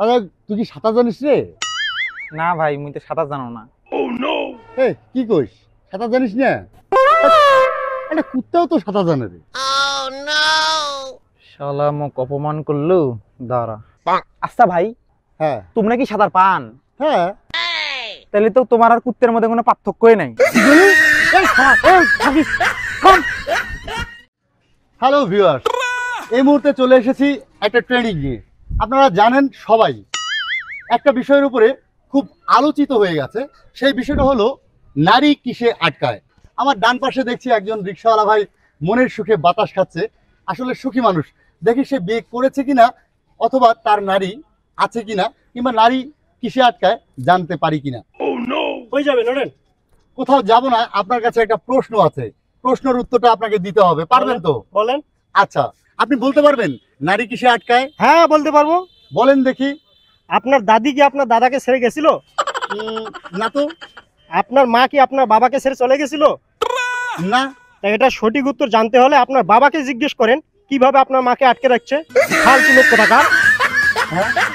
আরে তুই কি সাঁতার জানিস রে না ভাই মুই তো সাঁতার জানো না oh, এ কি কইস সাঁতার জানিস না আরে কুত্তাও তো সাঁতার জানে রে oh, শালা অপমান করলো দাঁড়া আচ্ছা ভাই হ্যাঁ তোমরা কি সাঁতার পান হ্যাঁ তাহলে তো তোমার আর কুত্তের মধ্যে কোনো পার্থক্যই নাই হ্যালো ভিউয়ার্স এই মুহূর্তে চলে এসেছি একটা ট্রেনিং নিয়ে আপনারা জানেন সবাই একটা বিষয়ের উপরে খুব আলোচিত হয়ে গেছে সেই বিষয়টা হলো নারী কিসে আটকায় আমার ডান পাশে দেখছি একজন রিক্সাওয়ালা ভাই মনের সুখে বাতাস খাচ্ছে আসলে সুখী মানুষ দেখি সে বিয়ে করেছে কিনা অথবা তার নারী আছে কিনা কিংবা নারী কিসে আটকায় জানতে পারি কিনা oh, হয়ে যাবে নরেন কোথাও যাব না আপনার কাছে একটা প্রশ্ন আছে প্রশ্নের উত্তরটা আপনাকে দিতে হবে পারবেন তো বলেন আচ্ছা আপনি বলতে পারবেন নারী কিসে আটকায় হ্যাঁ বলতে পারবো বলেন দেখি আপনার দাদি কি আপনার দাদাকে ছেড়ে গেছিল না তো আপনার মা কি আপনার বাবাকে ছেড়ে চলে গেছিল না তাই এটা সঠিক উত্তর জানতে হলে আপনার বাবাকে জিজ্ঞেস করেন কিভাবে আপনার মাকে আটকে রাখছে ফালতু লোক কোথাকার হ্যাঁ